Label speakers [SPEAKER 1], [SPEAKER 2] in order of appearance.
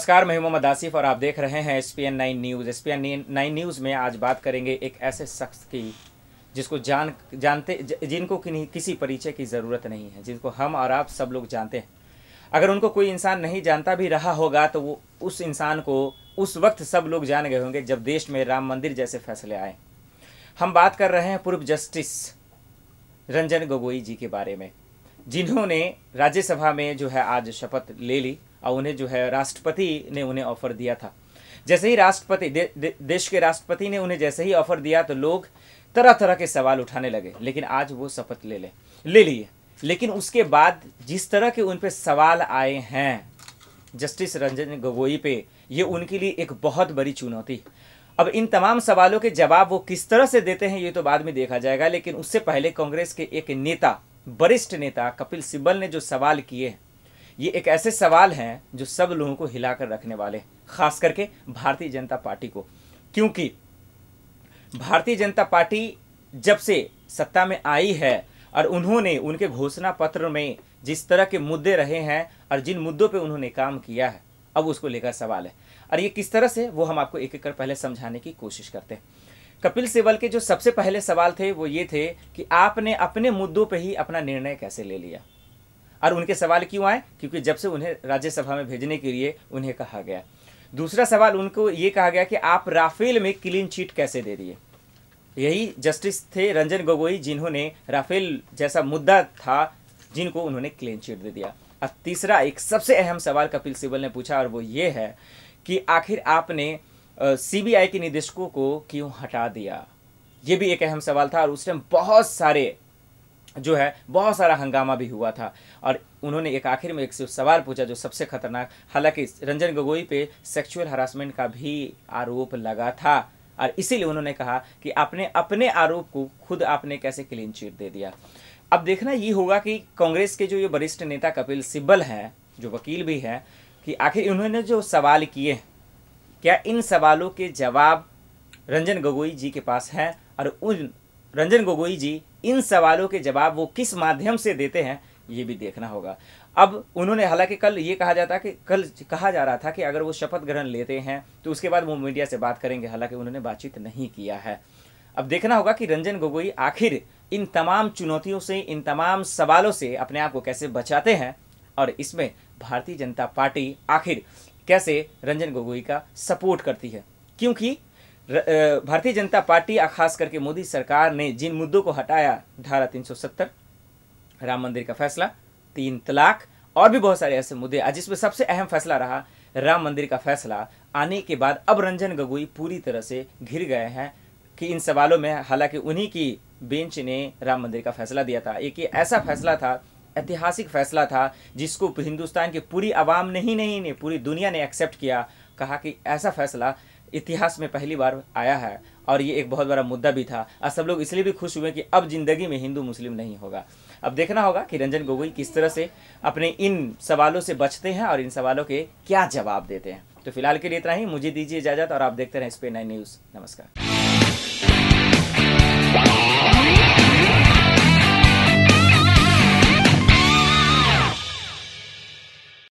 [SPEAKER 1] नमस्कार मैं मोहम्मद आसिफ और आप देख रहे हैं S P N nine news S P N nine news में आज बात करेंगे एक ऐसे शख्स की जिसको जान जानते ज, जिनको नहीं किसी परिचय की ज़रूरत नहीं है जिनको हम और आप सब लोग जानते हैं अगर उनको कोई इंसान नहीं जानता भी रहा होगा तो वो उस इंसान को उस वक्त सब लोग जान गए होंगे जब देश में राम मंदिर जैसे फैसले आए हम बात कर रहे हैं पूर्व जस्टिस रंजन गोगोई जी के बारे में जिन्होंने राज्यसभा में जो है आज शपथ ले ली और उन्हें जो है राष्ट्रपति ने उन्हें ऑफर दिया था जैसे ही राष्ट्रपति दे, दे, देश के राष्ट्रपति ने उन्हें जैसे ही ऑफर दिया तो लोग तरह तरह के सवाल उठाने लगे लेकिन आज वो शपथ ले ले ले लिए लेकिन उसके बाद जिस तरह के उन पर सवाल आए हैं जस्टिस रंजन गोगोई पे ये उनके लिए एक बहुत बड़ी चुनौती अब इन तमाम सवालों के जवाब वो किस तरह से देते हैं ये तो बाद में देखा जाएगा लेकिन उससे पहले कांग्रेस के एक नेता वरिष्ठ नेता कपिल सिब्बल ने जो सवाल किए हैं ये एक ऐसे सवाल हैं जो सब लोगों को हिलाकर रखने वाले खास करके भारतीय जनता पार्टी को क्योंकि भारतीय जनता पार्टी जब से सत्ता में आई है और उन्होंने उनके घोषणा पत्र में जिस तरह के मुद्दे रहे हैं और जिन मुद्दों पे उन्होंने काम किया है अब उसको लेकर सवाल है और ये किस तरह से वो हम आपको एक एक कर पहले समझाने की कोशिश करते हैं कपिल सिब्बल के जो सबसे पहले सवाल थे वो ये थे कि आपने अपने मुद्दों पे ही अपना निर्णय कैसे ले लिया और उनके सवाल क्यों आए क्योंकि जब से उन्हें राज्यसभा में भेजने के लिए उन्हें कहा गया दूसरा सवाल उनको ये कहा गया कि आप राफेल में क्लीन चिट कैसे दे दिए यही जस्टिस थे रंजन गोगोई जिन्होंने राफेल जैसा मुद्दा था जिनको उन्होंने क्लीन चिट दे दिया और तीसरा एक सबसे अहम सवाल कपिल सिबल ने पूछा और वो ये है कि आखिर आपने सीबीआई के निदेशकों को क्यों हटा दिया ये भी एक अहम सवाल था और उस टाइम बहुत सारे जो है बहुत सारा हंगामा भी हुआ था और उन्होंने एक आखिर में एक सवाल पूछा जो सबसे खतरनाक हालांकि रंजन गोगोई पे सेक्सुअल हरासमेंट का भी आरोप लगा था और इसीलिए उन्होंने कहा कि आपने अपने आरोप को खुद आपने कैसे क्लीन चिट दे दिया अब देखना ये होगा कि कांग्रेस के जो ये वरिष्ठ नेता कपिल सिब्बल हैं जो वकील भी हैं कि आखिर उन्होंने जो सवाल किए हैं क्या इन सवालों के जवाब रंजन गोगोई जी के पास हैं और उन रंजन गोगोई जी इन सवालों के जवाब वो किस माध्यम से देते हैं ये भी देखना होगा अब उन्होंने हालांकि कल ये कहा जाता कि कल कहा जा रहा था कि अगर वो शपथ ग्रहण लेते हैं तो उसके बाद वो मीडिया से बात करेंगे हालांकि उन्होंने बातचीत नहीं किया है अब देखना होगा कि रंजन गोगोई आखिर इन तमाम चुनौतियों से इन तमाम सवालों से अपने आप को कैसे बचाते हैं और इसमें भारतीय जनता पार्टी आखिर कैसे रंजन गोगोई का सपोर्ट करती है क्योंकि भारतीय जनता पार्टी और खास करके मोदी सरकार ने जिन मुद्दों को हटाया धारा 370 राम मंदिर का फैसला तीन तलाक और भी बहुत सारे ऐसे मुद्दे आज जिसमें सबसे अहम फैसला रहा राम मंदिर का फैसला आने के बाद अब रंजन गोगोई पूरी तरह से घिर गए हैं कि इन सवालों में हालांकि उन्हीं की बेंच ने राम मंदिर का फैसला दिया था एक ऐसा फैसला था ऐतिहासिक फैसला था जिसको हिंदुस्तान की पूरी आवाम ने ही नहीं ने पूरी दुनिया ने एक्सेप्ट किया कहा कि ऐसा फैसला इतिहास में पहली बार आया है और ये एक बहुत बड़ा मुद्दा भी था और सब लोग इसलिए भी खुश हुए कि अब ज़िंदगी में हिंदू मुस्लिम नहीं होगा अब देखना होगा कि रंजन गोगोई किस तरह से अपने इन सवालों से बचते हैं और इन सवालों के क्या जवाब देते हैं तो फिलहाल के लिए इतना ही मुझे दीजिए इजाज़त और आप देखते रहें स्पेन नाइन न्यूज़ नमस्कार